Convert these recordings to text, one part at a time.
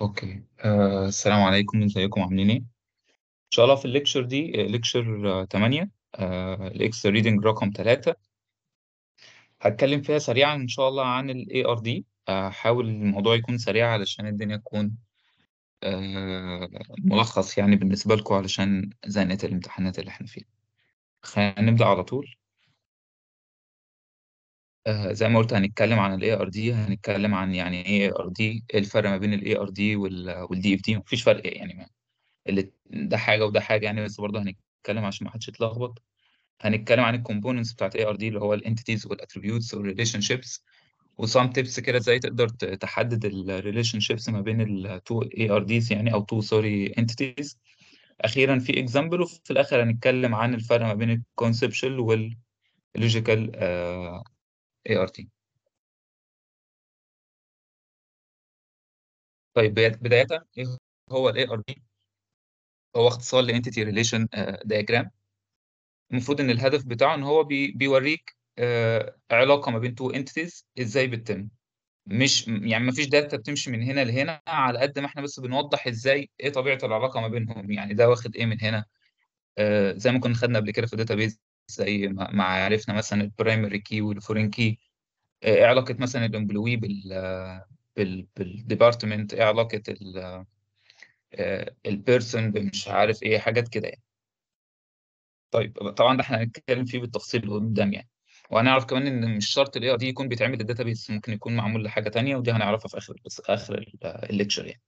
أوكي آه السلام عليكم ازيكم عاملين ايه؟ إن شاء الله في الليكشر دي ليكشر 8 الإكس ريدنج رقم 3 هتكلم فيها سريعا إن شاء الله عن ار ARD هحاول الموضوع يكون سريع علشان الدنيا تكون آه، ملخص يعني بالنسبة لكم علشان زنقة الامتحانات اللي احنا فيها خلينا نبدأ على طول آه، زي ما قلت هنتكلم عن الاي ار دي هنتكلم عن يعني ايه ار دي ايه الفرق ما بين الاي ار دي والدي اف دي مفيش فرق يعني ما. اللي ده حاجه وده حاجه يعني بس برضه هنتكلم عشان ما حدش يتلخبط هنتكلم عن الكومبوننتس بتاعت اي ار دي اللي هو الانتيتيز والاتريبيوتس والريليشن شيبس وسام تيبس كده ازاي تقدر تحدد الريليشن شيبس ما بين التو اي ار ديز يعني او تو سوري انتيتيز اخيرا في اكزامبل وفي الاخر هنتكلم عن الفرق ما بين الكونسبشوال واللوجيكال ART طيب بداية ايه هو ال ART هو اختصار ل Entity Relation آه، Diagram المفروض ان الهدف بتاعه ان هو بي بيوريك آه، علاقة ما بين تو entities ازاي بتتم مش يعني ما فيش داتا بتمشي من هنا لهنا على قد ما احنا بس بنوضح ازاي ايه طبيعه العلاقه ما بينهم يعني ده واخد ايه من هنا آه زي ما كنا خدنا قبل كده في الداتا زي ما عرفنا مثلا البرايمري كي والفورين كي آه، ايه علاقه مثلا الامبلوي بال بالديبارتمنت ايه علاقه ال آه، البيرسون بمش عارف ايه حاجات كده يعني طيب طبعا ده احنا هنتكلم فيه بالتفصيل قدام يعني وهنعرف كمان ان مش شرط الاي دي يكون بيتعمل الداتابيس ممكن يكون معمول لحاجه تانية ودي هنعرفها في اخر بس اخر الليكشر يعني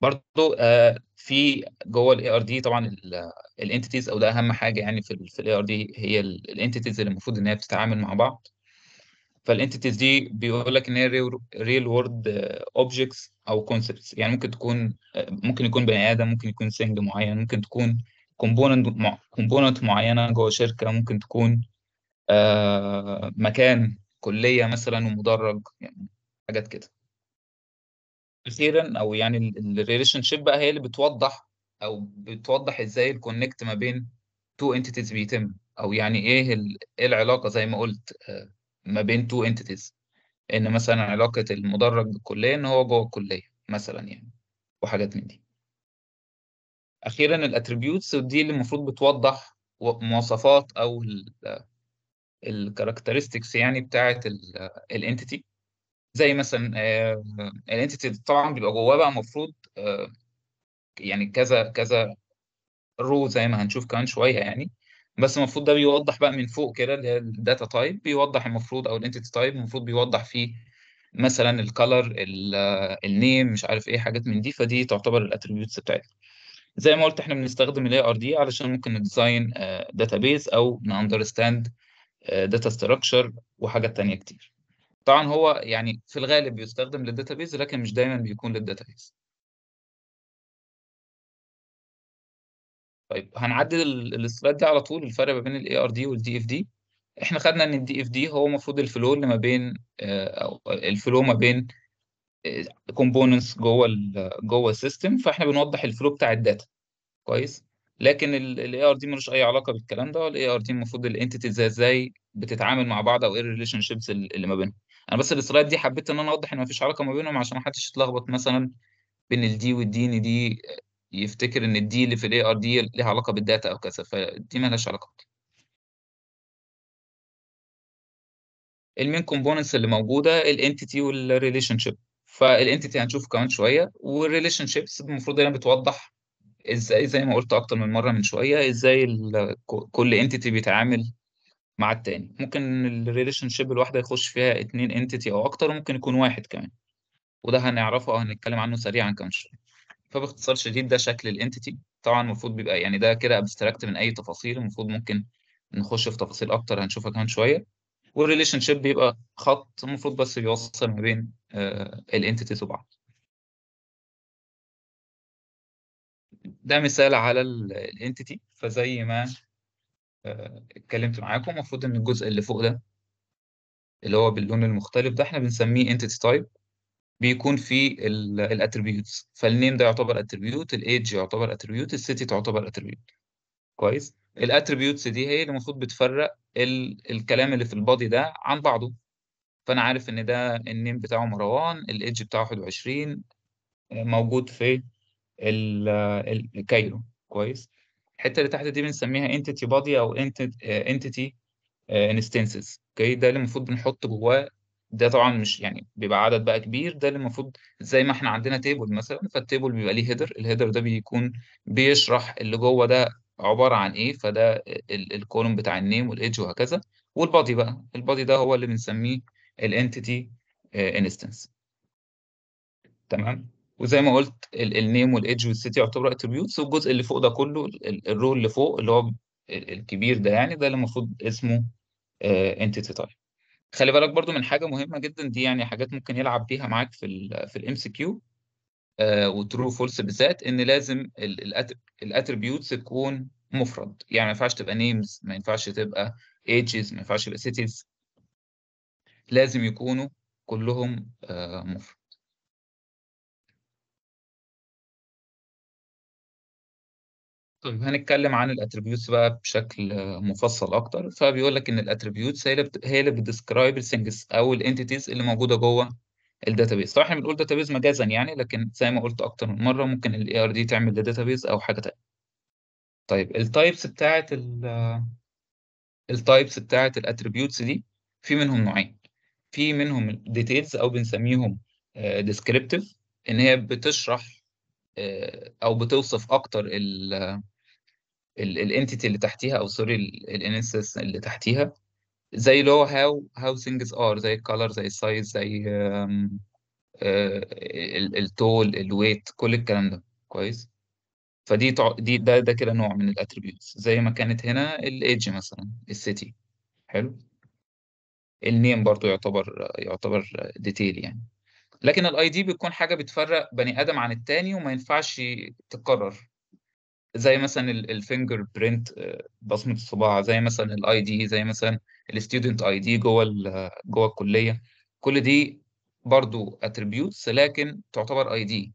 برضو آه، في جوه الاي ار دي طبعا الانتيتيز او ده اهم حاجه يعني في الاي ار دي هي الانتيتيز اللي المفروض ان هي بتتعامل مع بعض فالانتيتيز دي بيقول لك ان هي ريل وورد اوبجكتس او كونسبتس يعني ممكن تكون آه، ممكن يكون بني ادم ممكن يكون سنج معين ممكن تكون كومبوننت كومبوننت معينه جوه شركه ممكن تكون آه، مكان كليه مثلا ومدرج يعني حاجات كده اخيرا او يعني الريليشن شيب بقى هي اللي بتوضح او بتوضح ازاي الكونكت ما بين تو انتيتيز بيتم او يعني ايه ايه العلاقه زي ما قلت آه، ما بين تو انتيتيز ان مثلا علاقه المدرج بالكليه ان هو جوه الكليه مثلا يعني وحاجات من دي اخيرا الاتريبيوتس دي اللي المفروض بتوضح مواصفات او الكاركترستكس آه، يعني بتاعه الانتيتي آه، زي مثلا آه، الانتيتي طبعا بيبقى جواه بقى المفروض آه، يعني كذا كذا رو زي ما هنشوف كمان شويه يعني بس المفروض ده بيوضح بقى من فوق كده اللي هي الداتا تايب بيوضح المفروض او الانتيتي تايب المفروض بيوضح فيه مثلا الكالر النيم آه، مش عارف ايه حاجات من دي فدي تعتبر الاتريبيوتس بتاعتها زي ما قلت احنا بنستخدم الاي ار دي علشان ممكن نديزاين داتابيز او ناندرستاند داتا ستراكشر وحاجات تانية كتير طبعا هو يعني في الغالب بيستخدم للداتابيز لكن مش دايما بيكون للداتابيز طيب هنعدل السلايد دي على طول الفرق ما بين الاي ار دي والدي اف دي احنا خدنا ان الدي اف دي هو المفروض الفلو اللي ما بين آه، او الفلو ما بين كومبوننتس آه، جوه جوه السيستم فاحنا بنوضح الفلو بتاع الداتا كويس لكن الاي ار دي ملوش اي علاقه بالكلام ده الاي ار دي المفروض الانتيتيز ازاي بتتعامل مع بعض او ايه الريليشن شيبس اللي ما بينهم انا بس الاصرارات دي حبيت ان انا اوضح ان مفيش علاقه ما بينهم عشان محدش يتلخبط مثلا بين الدي والدي ان دي يفتكر ان الدي اللي في الاي ار دي ليها علاقه بالداتا او كذا فدي مالهاش علاقه المين كومبوننتس اللي موجوده الانتيتي والريليشن شيب فالانتيتي هنشوفه كمان شويه والريليشن شيبس المفروض هنا بتوضح ازاي زي ما قلت اكتر من مره من شويه ازاي كل انتيتي بيتعامل مع التاني ممكن الريليشن شيب الواحده يخش فيها اتنين انتيتي او اكتر وممكن يكون واحد كمان وده هنعرفه او هنتكلم عنه سريعا كمان شويه فباختصار شديد ده شكل الانتيتي طبعا المفروض بيبقى يعني ده كده ابستراكت من اي تفاصيل المفروض ممكن نخش في تفاصيل اكتر هنشوفها كمان شويه والريليشن شيب بيبقى خط المفروض بس بيوصل ما بين آه، الانتيتيز وبعض ده مثال على الانتيتي فزي ما اتكلمت معاكم المفروض ان الجزء اللي فوق ده اللي هو باللون المختلف ده احنا بنسميه entity type بيكون فيه الاتريبيوتس فالنيم ده يعتبر اتريبيوت الايدج يعتبر اتريبيوت السيتي تعتبر اتريبيوت كويس الاتريبيوتس دي هي اللي المفروض بتفرق ال الكلام اللي في البادي ده عن بعضه فانا عارف ان ده النيم بتاعه مروان الايدج بتاعه 21 موجود في الكايرو كويس الحته اللي تحت دي بنسميها entity body او آه، entity آه، instances اوكي ده اللي المفروض بنحط جواه ده طبعا مش يعني بيبقى عدد بقى كبير ده اللي المفروض زي ما احنا عندنا تيبل مثلا فالتيبل بيبقى ليه هيدر الهيدر ده بيكون بيشرح اللي جوه ده عباره عن ايه فده الكولوم بتاع النيم والايدج وهكذا والبادي بقى البادي ده هو اللي بنسميه الانتيتي انستنس آه، تمام وزي ما قلت النيم والايدج والسيتي يعتبروا اتريبيوتس والجزء اللي فوق ده كله الرول اللي فوق اللي هو الكبير ده يعني ده اللي المفروض اسمه انتيتي آه، تايب خلي بالك برضو من حاجه مهمه جدا دي يعني حاجات ممكن يلعب بيها معاك في الـ في الام سي كيو وترو فولس بالذات ان لازم الاتريبيوتس تكون مفرد يعني ما ينفعش تبقى نيمز ما ينفعش تبقى ايدجز ما ينفعش تبقى سيتيز لازم يكونوا كلهم آه، مفرد طيب هنتكلم عن الاتريبيوتس بقى بشكل مفصل اكتر فبيقول لك ان الاتريبيوتس هي اللي بت... هي اللي بتديسكرايب الثينجز او الانتيتيز اللي موجوده جوه الداتابيز طبعا احنا بنقول داتابيز مجازا يعني لكن زي ما قلت اكتر من مره ممكن الاي ار دي تعمل لداتابيز او حاجه تانية طيب التايبس بتاعت التايبس بتاعت الاتريبيوتس دي في منهم نوعين في منهم ديتيلز او بنسميهم ديسكريبتيف آه ان هي بتشرح آه او بتوصف اكتر الانتيتي اللي تحتيها او سوري الانستنس اللي تحتيها زي اللي هو هاو هاو ثينجز ار زي الكالر زي السايز زي التول آه، الويت كل الكلام ده كويس فدي دي ده ده كده نوع من الاتريبيوتس زي ما كانت هنا الايدج مثلا السيتي حلو النيم برضو يعتبر يعتبر ديتيل يعني لكن الاي دي بيكون حاجه بتفرق بني ادم عن التاني وما ينفعش تتكرر زي مثلا الفينجر برينت آه، بصمه الصباع زي مثلا الاي دي زي مثلا الستودنت اي دي جوه آه، جوه الكليه كل دي برضو اتريبيوتس لكن تعتبر اي دي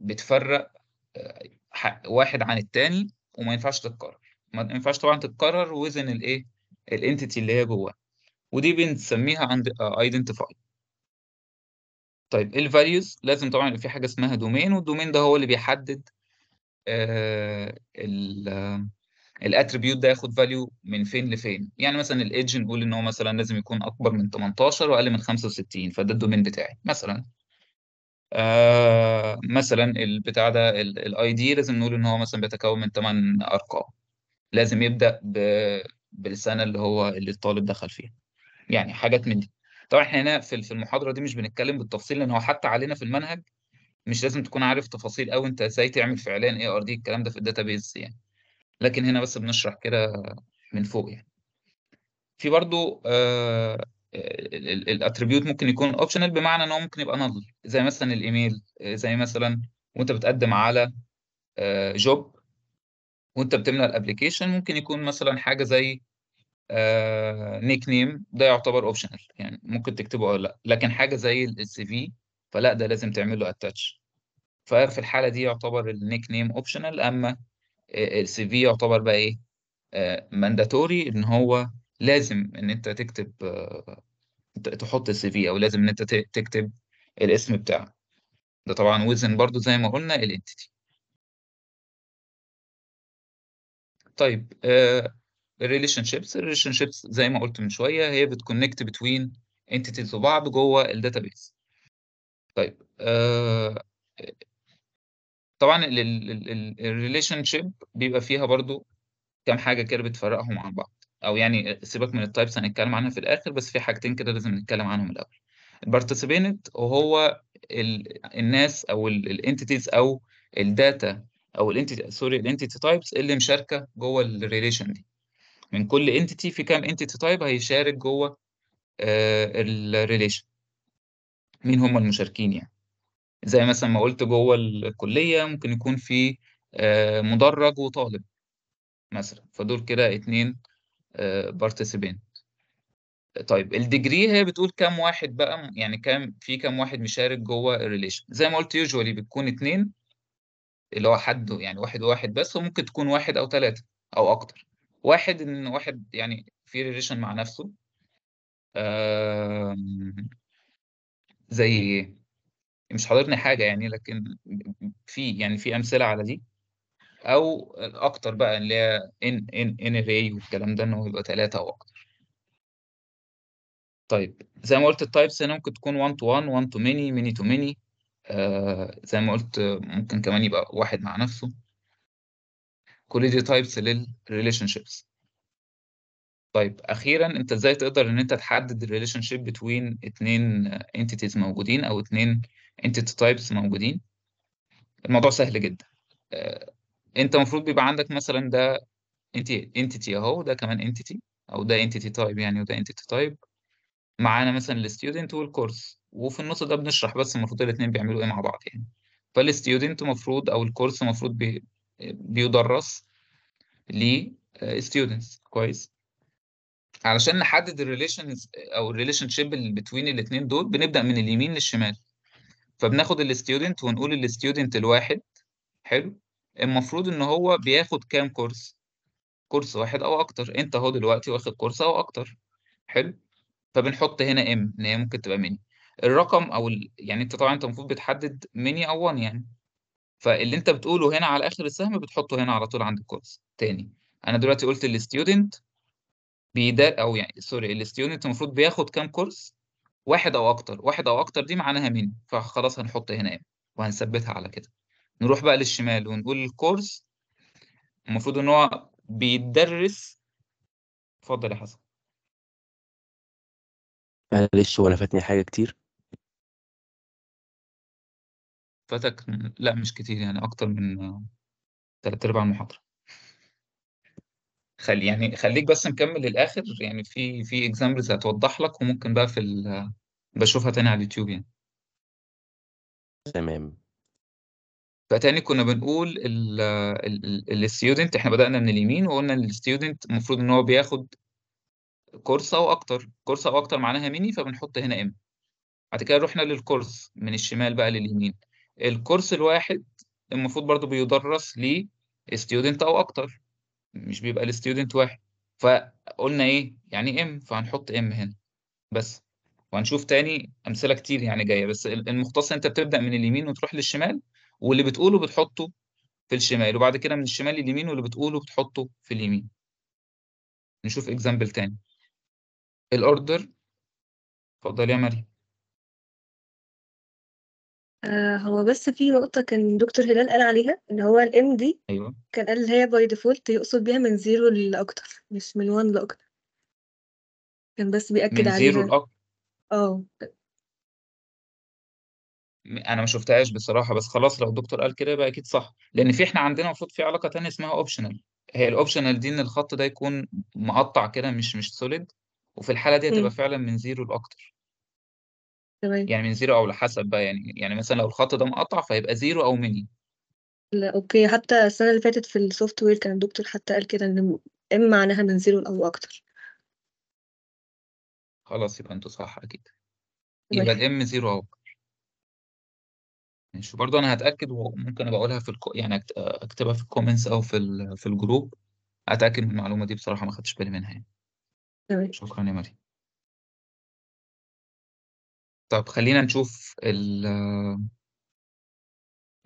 بتفرق آه، واحد عن الثاني وما ينفعش تتكرر ما ينفعش طبعا تتكرر وزن الايه الانتيتي اللي هي جواها ودي بنسميها عند ايدنتيفاي طيب الفاليوز لازم طبعا يبقى في حاجه اسمها دومين والدومين ده هو اللي بيحدد آه، الاتريبيوت آه، ده ياخد فاليو من فين لفين يعني مثلا الايدج نقول ان هو مثلا لازم يكون اكبر من 18 واقل من 65 فده الدومين بتاعي مثلا آه مثلا البتاع ده الاي دي لازم نقول ان هو مثلا بيتكون من 8 ارقام لازم يبدا ب... بالسنه اللي هو اللي الطالب دخل فيها يعني حاجات من دي طبعا احنا هنا في المحاضره دي مش بنتكلم بالتفصيل لان هو حتى علينا في المنهج مش لازم تكون عارف تفاصيل قوي أنت إزاي تعمل فعليا ARD الكلام ده في الداتابيز يعني لكن هنا بس بنشرح كده من فوق يعني في برضو آه الاتريبيوت ممكن يكون اوبشنال بمعنى ان هو ممكن يبقى نل زي مثلا الايميل آه، زي مثلا وانت بتقدم على جوب آه، وانت بتملى الابلكيشن ممكن يكون مثلا حاجه زي نيك آه، نيم ده يعتبر اوبشنال يعني ممكن تكتبه او لا لكن حاجه زي السي في فلا ده لازم تعمل له اتاتش ففي الحاله دي يعتبر النيك نيم اوبشنال اما السي في يعتبر بقى ايه مانداتوري آه، ان هو لازم ان انت تكتب آه، تحط السي في او لازم ان انت تكتب الاسم بتاعه ده طبعا وزن برضو زي ما قلنا الانتيتي طيب الريليشن شيبس الريليشن شيبس زي ما قلت من شويه هي بتكونكت بتوين انتيتيز وبعض جوه الداتابيس طيب آه طبعا الريليشن شيب بيبقى فيها برضو كام حاجه كده بتفرقهم عن بعض او يعني سيبك من التايبس هنتكلم عنها في الاخر بس في حاجتين كده لازم نتكلم عنهم الاول البارتيسيبينت وهو ال الناس او الانتيتيز او الداتا او الانتيتي سوري الانتيتي تايبس اللي مشاركه جوه الريليشن دي من كل انتيتي في كام انتيتي تايب هيشارك جوه آه، الريليشن مين هم المشاركين يعني زي مثلا ما قلت جوه الكلية ممكن يكون في آه، مدرج وطالب مثلا فدول كده اتنين بارتيسيبنت آه، طيب الديجري هي بتقول كام واحد بقى يعني كام في كام واحد مشارك جوه الريليشن زي ما قلت يوجوالي بتكون اتنين اللي هو حد يعني واحد وواحد بس وممكن تكون واحد او ثلاثة او اكتر واحد ان واحد يعني في ريليشن مع نفسه زي مش حاضرني حاجة يعني لكن في يعني في أمثلة على دي أو أكتر بقى اللي هي إن إن إن ري والكلام ده إنه يبقى ثلاثه أو أكتر. طيب زي ما قلت التايبس هنا ممكن تكون 1 تو 1 1 تو ميني ميني تو ميني زي ما قلت ممكن كمان يبقى واحد مع نفسه كل دي تايبس للريليشن شيبس طيب اخيرا انت ازاي تقدر ان انت تحدد الريليشن شيب بتوين اتنين انتيتيز موجودين او اتنين انتيتي تايبس موجودين الموضوع سهل جدا آه، انت المفروض بيبقى عندك مثلا ده انتيتي اهو ده كمان انتيتي او ده انتيتي تايب يعني وده انتيتي تايب معانا مثلا الستودنت والكورس وفي النص ده بنشرح بس المفروض الاثنين بيعملوا ايه مع بعض يعني فالستودنت المفروض او الكورس المفروض بي بيدرس آه، students كويس علشان نحدد الريليشنز او الريليشن شيب اللي بتوين الاثنين دول بنبدا من اليمين للشمال فبناخد الاستودنت ونقول الاستودنت الواحد حلو المفروض ان هو بياخد كام كورس كورس واحد او اكتر انت اهو دلوقتي واخد كورس او اكتر حلو فبنحط هنا ام ان هي ممكن تبقى ميني الرقم او ال... يعني انت طبعا انت المفروض بتحدد ميني او 1 يعني فاللي انت بتقوله هنا على اخر السهم بتحطه هنا على طول عند الكورس تاني انا دلوقتي قلت الاستودنت بيدار او يعني سوري الستيونت المفروض بياخد كام كورس واحد او اكتر واحد او اكتر دي معناها مين فخلاص هنحط هنا ام وهنثبتها على كده نروح بقى للشمال ونقول الكورس المفروض ان هو بيدرس اتفضل يا حسن معلش ولا فاتني حاجه كتير فاتك لا مش كتير يعني اكتر من ثلاث ارباع المحاضره خلي يعني خليك بس نكمل للآخر يعني في في examples هتوضح لك وممكن بقى في بشوفها تاني على اليوتيوب يعني تمام فتاني كنا بنقول الستيودنت احنا بدأنا من اليمين وقلنا ان الستيودنت المفروض ان هو بياخد كورس او اكتر كورس او اكتر معناها ميني فبنحط هنا ام بعد كده رحنا للكورس من الشمال بقى لليمين الكورس الواحد المفروض برضو بيدرس لستودنت او اكتر مش بيبقى الستودنت واحد فقلنا ايه يعني ام فهنحط ام هنا بس وهنشوف تاني امثله كتير يعني جايه بس المختص انت بتبدا من اليمين وتروح للشمال واللي بتقوله بتحطه في الشمال وبعد كده من الشمال لليمين واللي بتقوله بتحطه في اليمين نشوف اكزامبل تاني الاوردر اتفضل يا مريم آه، هو بس في نقطة كان دكتور هلال قال عليها إن هو ال M دي أيوه كان قال هي باي ديفولت يقصد بيها من زيرو لأكتر مش من 1 لأكتر كان بس بيأكد من عليها زيرو لأكتر اه أنا ما شفتهاش بصراحة بس خلاص لو الدكتور قال كده يبقى أكيد صح لأن في إحنا عندنا المفروض في علاقة تانية اسمها أوبشنال هي الأوبشنال دي إن الخط ده يكون مقطع كده مش مش سوليد وفي الحالة دي هتبقى فعلا من زيرو لأكتر تمام. يعني من زيرو أو لحسب بقى يعني يعني مثلًا لو الخط ده مقطّع فهيبقى زيرو أو ميني. لأ أوكي، حتى السنة اللي فاتت في السوفت وير كان الدكتور حتى قال كده إن ام معناها من زيرو أو أكتر. خلاص يبقى انتوا صح أكيد. تمام. يبقى الام زيرو أو أكتر. ماشي، برضه أنا هتاكد وممكن أبقى أقولها في الكو... يعني أكتبها في الكومنتس أو في ال في الجروب، اتاكد من المعلومة دي بصراحة ما خدتش بالي منها يعني. تمام. شكرًا يا مريم. طب خلينا نشوف ال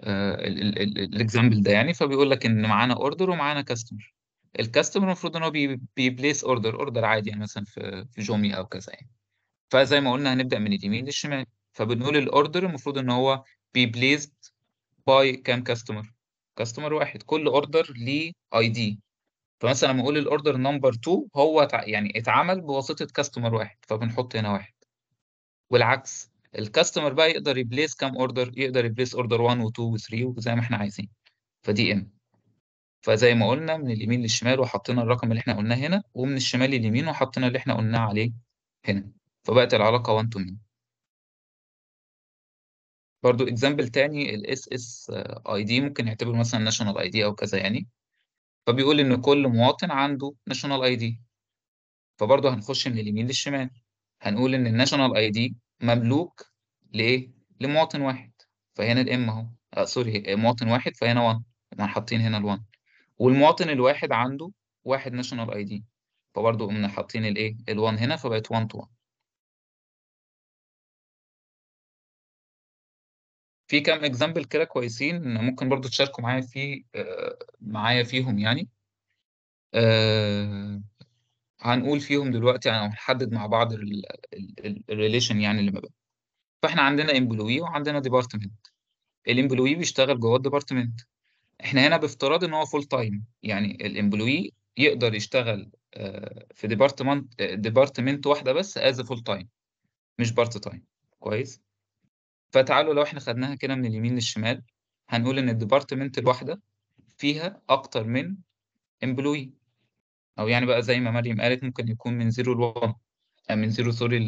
آه، الاكزامبل ده يعني فبيقول لك ان معانا اوردر ومعانا كاستمر الكاستمر المفروض ان هو بيبليس اوردر اوردر عادي يعني مثلا في في جومي او كذا يعني فزي ما قلنا هنبدا من اليمين للشمال فبنقول الاوردر المفروض ان هو بيبليس باي كام كاستمر كاستمر واحد كل اوردر ليه اي دي فمثلا لما اقول الاوردر نمبر 2 هو يعني اتعمل بواسطه كاستمر واحد فبنحط هنا واحد والعكس الكاستمر بقى يقدر يبليس كام اوردر يقدر يبليس اوردر 1 و2 و3 وزي ما احنا عايزين فدي ام فزي ما قلنا من اليمين للشمال وحطينا الرقم اللي احنا قلناه هنا ومن الشمال لليمين وحطينا اللي احنا قلناه عليه هنا فبقت العلاقة 1 تو 1 برضو اكزامبل تاني الاس اس اي دي ممكن نعتبره مثلا ناشونال اي دي او كذا يعني فبيقول ان كل مواطن عنده ناشونال اي دي فبرضو هنخش من اليمين للشمال هنقول ان الناشونال اي دي مملوك لايه؟ لمواطن واحد فهنا الام اهو آه سوري مواطن واحد فهنا 1 احنا حاطين هنا ال1 والمواطن الواحد عنده واحد ناشونال اي دي فبرضه قمنا حاطين الايه؟ ال1 هنا فبقت 1 تو 1 في كام اكزامبل كده كويسين ممكن برضو تشاركوا معايا في آه، معايا فيهم يعني آه، هنقول فيهم دلوقتي او يعني هنحدد مع بعض الريليشن يعني اللي ما بينهم فاحنا عندنا امبلوي وعندنا ديبارتمنت الامبلوي بيشتغل جوه الديبارتمنت احنا هنا بافتراض ان هو فول تايم يعني الامبلوي يقدر يشتغل آه، في ديبارتمنت آه، ديبارتمنت واحده بس از فول تايم مش بارت تايم كويس فتعالوا لو احنا خدناها كده من اليمين للشمال هنقول ان الديبارتمنت الواحده فيها اكتر من امبلوي او يعني بقى زي ما مريم قالت ممكن يكون من زيرو 1 يعني من زيرو سوري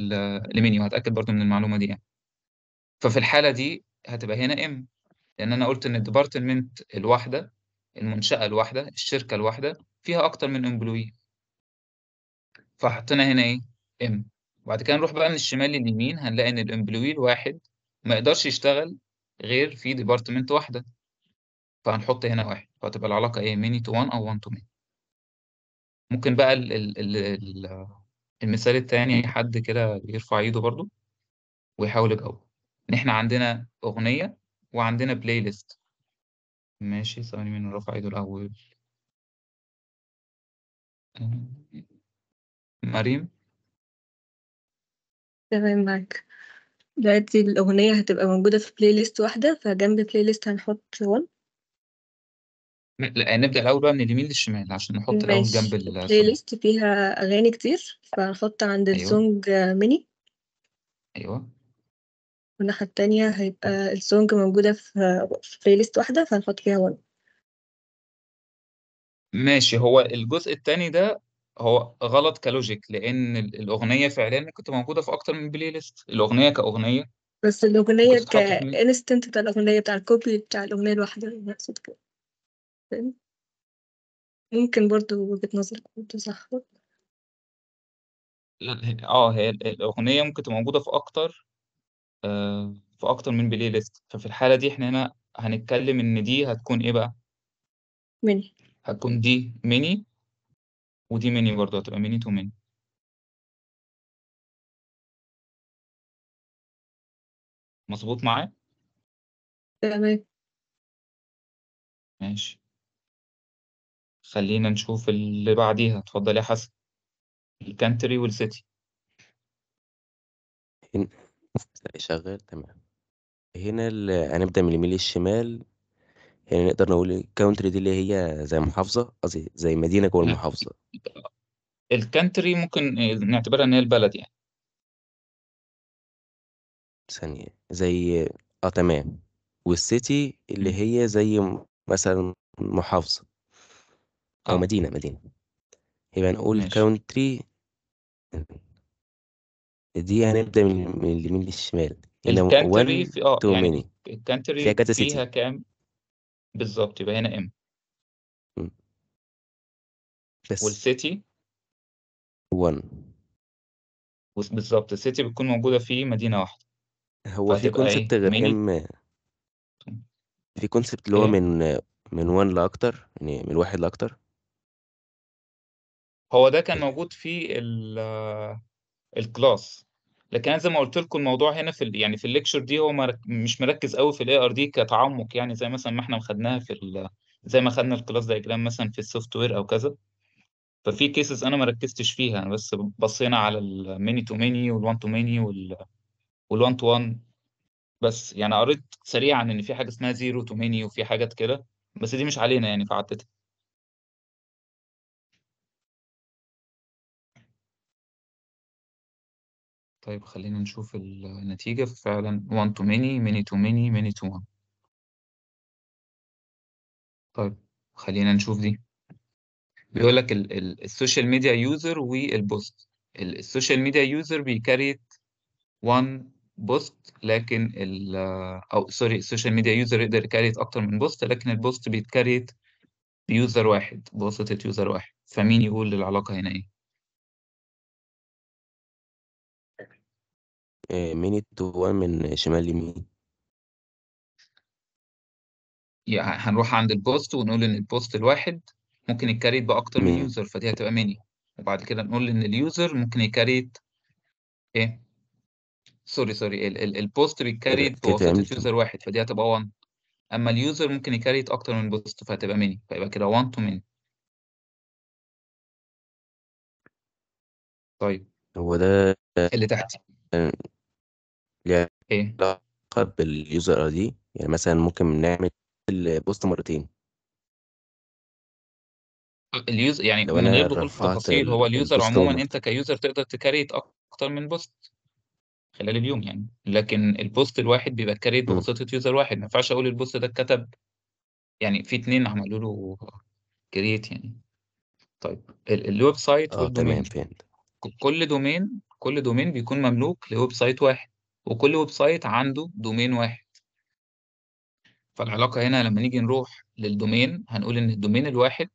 لمنيو هتاكد برضو من المعلومه دي يعني ففي الحاله دي هتبقى هنا ام لان انا قلت ان الديبارتمنت الواحده المنشاه الواحده الشركه الواحده فيها اكتر من امبلوي فحطينا هنا ايه ام وبعد كده نروح بقى من الشمال لليمين هنلاقي ان الامبلوي الواحد ما يقدرش يشتغل غير في ديبارتمنت واحده فهنحط هنا واحد فهتبقى العلاقه ايه ميني تو 1 او 1 تو ميني ممكن بقى ال ال ال المثال التاني حد كده يرفع ايده برضو ويحاول يجاوب ان احنا عندنا اغنية وعندنا بلاي ليست ماشي ثواني مين رفع ايده الاول آه، مريم تمام معاك دلوقتي الأغنية هتبقى موجودة في بلاي ليست واحدة فجنب بلاي ليست هنحط وان نبدأ الأول بقى من اليمين للشمال، عشان نحط الأول جنب ماشي، الsong. ليست فيها أغاني كتير، فهنحط عند أيوه. الsong mini. أيوه. والناحية التانية هيبقى السونج موجودة في بلاي playlist واحدة، فهنحط فيها one. ماشي، هو الجزء التاني ده هو غلط كلوجيك لأن الأغنية فعليًا كنت موجودة في أكتر من playlist، الأغنية كأغنية بس الأغنية ممكن في instant بتاع الأغنية، بتاع الكوبي بتاع الأغنية الواحدة، اللي أقصد كده. فاهم؟ ممكن برضو وجهة نظرك برضه صح آه، هي الأغنية ممكن تبقى موجودة في أكتر آه، في أكتر من بلاي ليست ففي الحالة دي إحنا هنا هنتكلم إن دي هتكون إيه بقى؟ mini. هتكون دي ميني ودي ميني برضه هتبقى ميني تو ميني مظبوط معايا؟ تمام. ماشي. خلينا نشوف اللي بعديها اتفضل يا حسن الكانتري والسيتي هنا شغال تمام هنا هنبدأ من اليمين للشمال يعني نقدر نقول الكاونتري دي اللي هي زي محافظة قصدي زي مدينة جوه المحافظة الكانتري ممكن نعتبرها ان هي البلد يعني ثانية زي اه تمام والسيتي اللي هي زي مثلا محافظة أو آه. مدينة مدينة يبقى نقول ماشي كاونتري دي هنبدأ من من اليمين للشمال هنا الكانتري في اه تو يعني الكانتري فيها فيها سيتي كام بالظبط يبقى هنا ام بس والسيتي 1 بالظبط السيتي بتكون موجودة في مدينة واحدة هو في فهتبقى كونسبت إيه؟ غير ميني ام في كونسبت اللي هو إيه؟ من من 1 لأكتر يعني من واحد لأكتر هو ده كان موجود في آه، الكلاس لكن زي ما قلت لكم الموضوع هنا في يعني في الليكشر دي هو مش مركز قوي في الاي ار دي كتعمق يعني زي مثلا ما احنا خدناها في زي ما خدنا الكلاس دايجرام مثلا في السوفت وير او كذا ففي كيسز انا ما ركزتش فيها انا بس بصينا على الميني تو ميني والوان تو ميني والوان تو وان بس يعني قريت سريعا ان في حاجه اسمها زيرو تو ميني وفي حاجات كده بس دي مش علينا يعني فعدتها طيب خلينا نشوف النتيجة فعلا one to many many to many many to one طيب خلينا نشوف دي بيقول لك السوشيال ميديا يوزر والبوست السوشيال ميديا يوزر بيكريت وان بوست لكن ال او سوري السوشيال ميديا يوزر يقدر يكريت اكتر من بوست لكن البوست بيتكريت بيوزر واحد بواسطة يوزر واحد فمين يقول العلاقة هنا ايه آه، مين التوأم من شمال يمين يعني هنروح عند البوست ونقول ان البوست الواحد ممكن يكريت باكتر من يوزر فدي هتبقى ميني وبعد كده نقول ان اليوزر ممكن يكريت ايه سوري سوري ال- ال- البوست بيتكريت بواسطة يوزر واحد فدي هتبقى 1 اما اليوزر ممكن يكريت اكتر من بوست فهتبقى ميني فيبقى كده 1 تو ميني طيب هو ده اللي تحت ايه علاقه باليوزر اي دي يعني مثلا ممكن نعمل البوست مرتين اليوز يعني لو من غير دخول في تفاصيل هو اليوزر عموما انت كيوزر تقدر تكريت اكتر من بوست خلال اليوم يعني لكن البوست الواحد بيبقى كريت بواسطه يوزر واحد ما ينفعش اقول البوست ده اتكتب يعني في اتنين عملوا له كريت يعني طيب الويب سايت اه والدومين تمام فهمت كل دومين كل دومين بيكون مملوك لويب سايت واحد وكل ويب سايت عنده دومين واحد فالعلاقة هنا لما نيجي نروح للدومين هنقول إن الدومين الواحد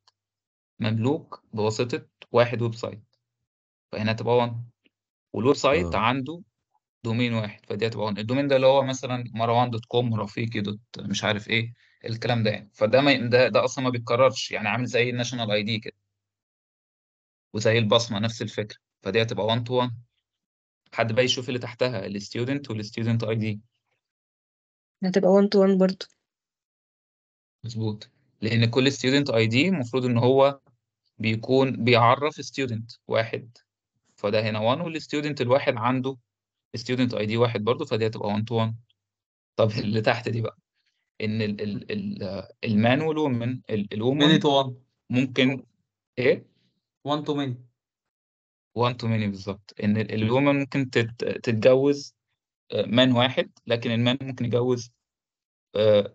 مملوك بواسطة واحد ويب سايت فهنا تبقى 1 والويب سايت آه. عنده دومين واحد فدي هتبقى 1 الدومين ده اللي هو مثلا مروان دوت كوم رفيقي دوت مش عارف ايه الكلام ده يعني فده ما ده, ده اصلا ما بيتكررش يعني عامل زي الناشونال اي دي كده وزي البصمه نفس الفكره فدي هتبقى 1 تو 1 حد بقى يشوف اللي تحتها الستودنت والستودنت اي دي هتبقى 1 تو 1 برضو مظبوط لان كل ستودنت اي دي المفروض ان هو بيكون بيعرف ستودنت واحد فده هنا 1 والستودنت الواحد عنده ستودنت اي دي واحد برضو فدي هتبقى 1 تو 1 طب اللي تحت دي بقى ان ال ال ال المان والومن الومن مين تو 1 ممكن ايه 1 تو مين وان تو ميني بالظبط ان الومن ممكن تتجوز مان آه، واحد لكن المان ممكن يجوز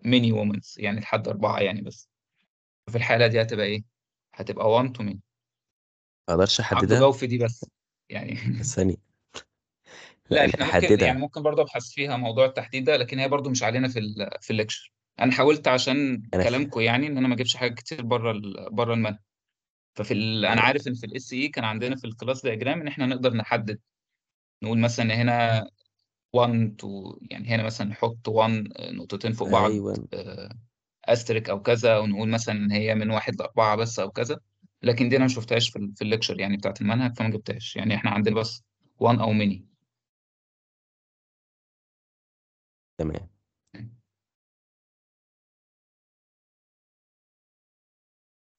ميني وومنز يعني لحد أربعة يعني بس في الحالة دي هتبقى إيه؟ هتبقى وان تو ميني ما اقدرش احددها عبد في دي بس يعني ثانية لا احنا ممكن يعني ممكن برضه ابحث فيها موضوع التحديد ده لكن هي برضه مش علينا في في الليكشر انا حاولت عشان كلامكم يعني ان انا ما اجيبش حاجه كتير بره بره المنهج ففي ال... انا عارف ان في الاس اي e كان عندنا في الكلاس دياجرام ان احنا نقدر نحدد نقول مثلا هنا 1 تو يعني هنا مثلا نحط 1 آه، نقطتين فوق بعض أيوة. استريك آه، او كذا ونقول مثلا ان هي من واحد لاربعه بس او كذا لكن دي انا ما شفتهاش في, في الليكشر يعني بتاعت المنهج فما جبتهاش يعني احنا عندنا بس 1 او ميني تمام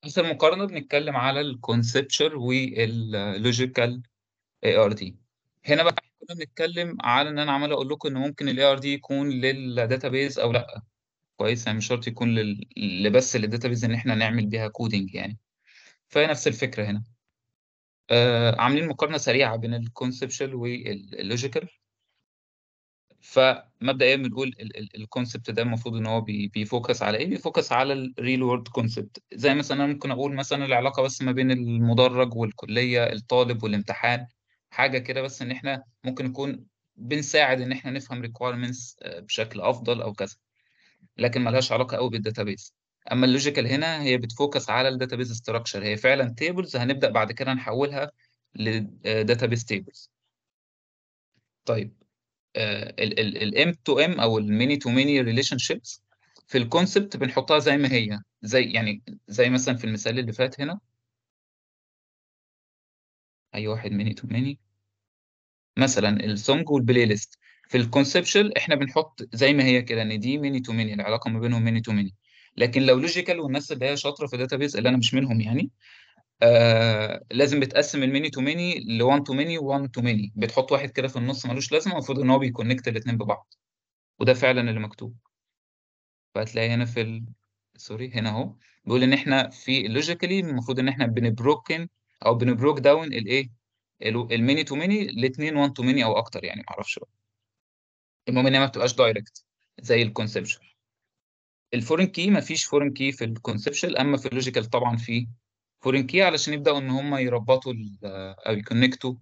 بس المقارنه بنتكلم على الـ واللوجيكال اي ار دي هنا بقى كنا بنتكلم على ان انا عمال اقول لكم ان ممكن الاي ار دي يكون للداتابيز او لا كويس يعني مش شرط يكون للـ بس للداتابيز ان احنا نعمل بيها كودنج يعني فهي نفس الفكره هنا آه عاملين مقارنه سريعه بين والـ واللوجيكال فمبدئيا إيه بنقول الكونسبت ده المفروض ان هو بيفوكس على ايه؟ بيفوكس على الريل وورد كونسبت زي مثلا انا ممكن اقول مثلا العلاقه بس ما بين المدرج والكليه الطالب والامتحان حاجه كده بس ان احنا ممكن نكون بنساعد ان احنا نفهم ريكويرمنتس آه، بشكل افضل او كذا لكن ملهاش علاقه قوي بالداتابيز اما اللوجيكال هنا هي بتفوكس على الداتابيز ستراكشر هي فعلا تيبلز هنبدا بعد كده نحولها لداتابيز آه، تيبلز طيب الام تو ام او الميني تو ميني ريليشن شيبس في الكونسبت بنحطها زي ما هي زي يعني زي مثلا في المثال اللي فات هنا اي واحد ميني تو ميني مثلا السونج والبلاي ليست في الكونسبشن احنا بنحط زي ما هي كده ان دي ميني تو ميني العلاقه ما بينهم ميني تو ميني لكن لو لوجيكال والناس اللي هي شاطره في الداتابيز اللي انا مش منهم يعني آه لازم بتقسم الميني تو ميني ل 1 تو ميني و 1 تو ميني بتحط واحد كده في النص ملوش لازمه المفروض ان هو بيكونكت الاثنين ببعض وده فعلا اللي مكتوب فهتلاقي هنا في ال... سوري هنا اهو بيقول ان احنا في لوجيكالي المفروض ان احنا بنبروكن او بنبروك داون الايه الميني تو ميني لاثنين 1 تو ميني او اكتر يعني معرفش بقى المهم انها ما بتبقاش دايركت زي الكونسبشن الفورن كي ما فيش فورن كي في الكونسبشن اما في اللوجيكال طبعا في فورين كي علشان يبداوا ان هم يربطوا آه، او يكونكتوا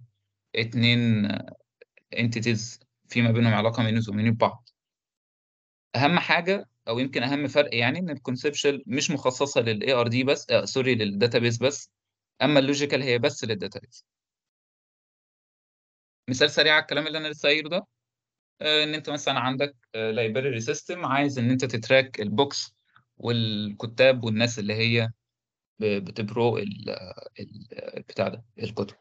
اتنين انتيتيز فيما بينهم علاقه من ومن بعض اهم حاجه او يمكن اهم فرق يعني ان الكونسبشوال مش مخصصه للاي ار دي بس آه سوري للداتابيس بس اما اللوجيكال هي بس للداتابيس مثال سريع على الكلام اللي انا لسه قايله ده آه ان انت مثلا عندك لايبراري آه، سيستم عايز ان انت تتراك البوكس والكتاب والناس اللي هي بتبرو البتاع ده الكتب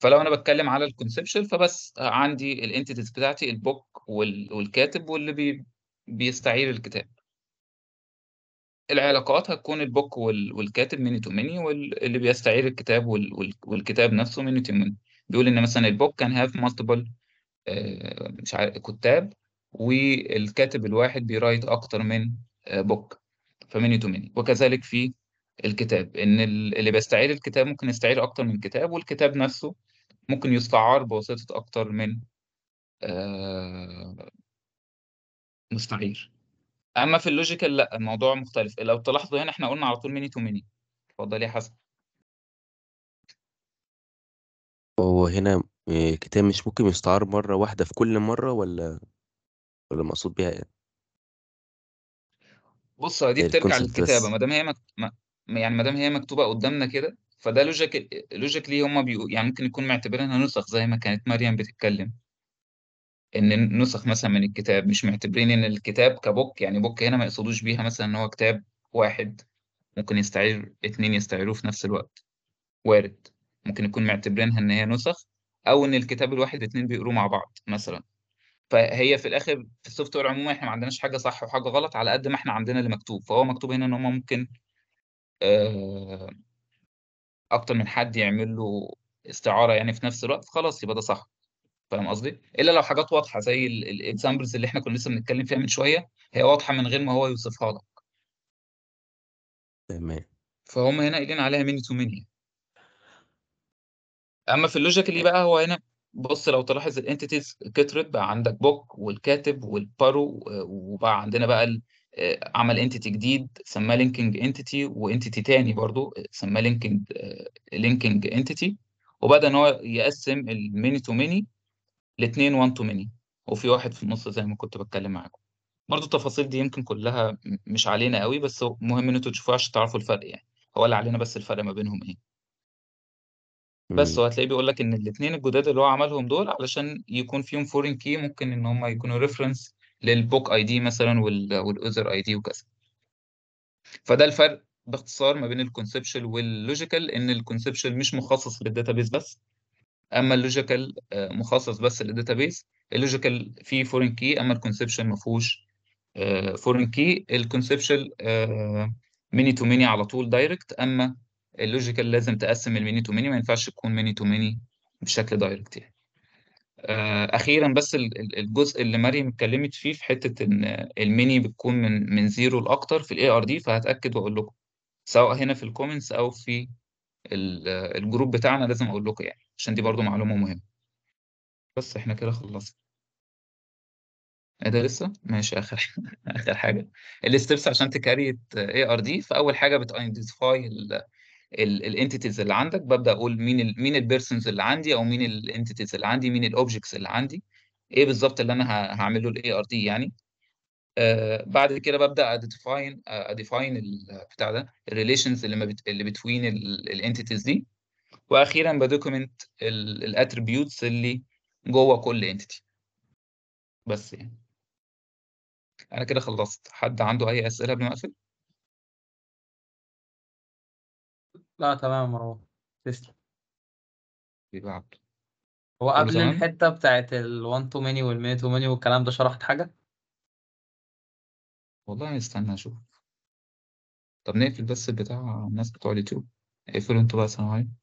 فلو انا بتكلم على الكونسبشن فبس عندي الانتيتيز بتاعتي البوك والكاتب واللي بي بيستعير الكتاب العلاقات هتكون البوك والكاتب ميني تو ميني واللي بيستعير الكتاب والكتاب نفسه ميني تو ميني بيقول ان مثلا البوك كان هاف مالتيبل مش عارف كتاب والكاتب الواحد بيرايت اكتر من بوك آه، فميني تو ميني وكذلك في الكتاب ان اللي بيستعير الكتاب ممكن يستعير اكتر من كتاب والكتاب نفسه ممكن يستعار بواسطة اكتر من آه، مستعير اما في اللوجيكال لا الموضوع مختلف لو تلاحظوا هنا احنا قلنا على طول ميني تو ميني اتفضل يا حسن هو هنا كتاب مش ممكن يستعار مرة واحدة في كل مرة ولا ولا مقصود بيها ايه؟ بص دي بترجع للكتابة ما دام هي ما يعني ما دام هي مكتوبه قدامنا كده فده لوجيك لوجيكلي هم بيقول يعني ممكن يكون معتبرينها نسخ زي ما كانت مريم بتتكلم ان نسخ مثلا من الكتاب مش معتبرين ان الكتاب كبوك يعني بوك هنا ما يقصدوش بيها مثلا ان هو كتاب واحد ممكن يستعير اتنين يستعيروه في نفس الوقت وارد ممكن يكون معتبرينها ان هي نسخ او ان الكتاب الواحد اتنين بيقروه مع بعض مثلا فهي في الاخر في السوفت وير عموما احنا ما عندناش حاجه صح وحاجه غلط على قد ما احنا عندنا اللي مكتوب فهو مكتوب هنا ان هم ممكن آه، اكتر من حد يعمل له استعاره يعني في نفس الوقت خلاص يبقى ده صح فاهم قصدي الا لو حاجات واضحه زي الاكزامبلز اللي احنا كنا لسه بنتكلم فيها من شويه هي واضحه من غير ما هو يوصفها لك تمام فهم هنا قايلين عليها ميني تو ميني اما في اللي بقى هو هنا بص لو تلاحظ الانتيتيز كترت بقى عندك بوك والكاتب والبارو وبقى عندنا بقى آه، عمل انتيتي جديد سماه لينكينج انتيتي وانتيتي تاني برضو آه، سماه لينكينج لينكينج انتيتي وبدا ان هو يقسم الميني تو ميني لاثنين 1 تو ميني وفي واحد في النص زي ما كنت بتكلم معاكم برضو التفاصيل دي يمكن كلها مش علينا قوي بس مهم ان انتوا تشوفوها عشان تعرفوا الفرق يعني هو اللي علينا بس الفرق ما بينهم ايه بس وهتلاقيه هتلاقيه بيقول لك ان الاثنين الجداد اللي هو عملهم دول علشان يكون فيهم فورين كي ممكن ان هم يكونوا ريفرنس للبوك اي دي مثلا والاوزر اي دي وكذا فده الفرق باختصار ما بين الكونسبشوال واللوجيكال ان الكونسبشوال مش مخصص للداتابيز بس اما اللوجيكال آه، مخصص بس للداتابيز اللوجيكال فيه فورين كي اما الكونسبشوال ما فيهوش فورين كي الكونسبشوال ميني تو ميني على طول دايركت اما اللوجيكال لازم تقسم الميني تو ميني ما ينفعش تكون ميني تو ميني بشكل دايركت يعني آه، اخيرا بس الجزء اللي مريم اتكلمت فيه في حته ان الميني بتكون من من زيرو لاكتر في الاي ار دي فهتاكد واقول لكم سواء هنا في الكومنتس او في الجروب بتاعنا لازم اقول لكم يعني عشان دي برضو معلومه مهمه بس احنا كده خلصنا ايه ده لسه ماشي اخر اخر حاجه الستبس عشان تكريت اي ار دي فاول حاجه بتايدنتيفاي الانتيتيز اللي عندك ببدا اقول مين الـ مين البيرسونز اللي عندي او مين الانتيتيز اللي عندي مين الاوبجكتس اللي عندي ايه بالظبط اللي انا هعمل له الاي ار دي يعني آه بعد كده ببدا آه، اديفاين اديفاين بتاع ده الريليشنز اللي ما بت اللي بتوين الانتيتيز دي واخيرا بدوكمنت الاتريبيوتس اللي جوه كل انتيتي بس يعني انا كده خلصت حد عنده اي اسئله قبل ما اقفل لا تمام مروان تسلم بيلعب هو قبل الحته بتاعت ال1 تو ميني وال2 تو ميني والكلام ده شرحت حاجه والله نستنى اشوف طب نقفل بس بتاع الناس بتوع اليوتيوب اقفلوا انتوا بقى سامعين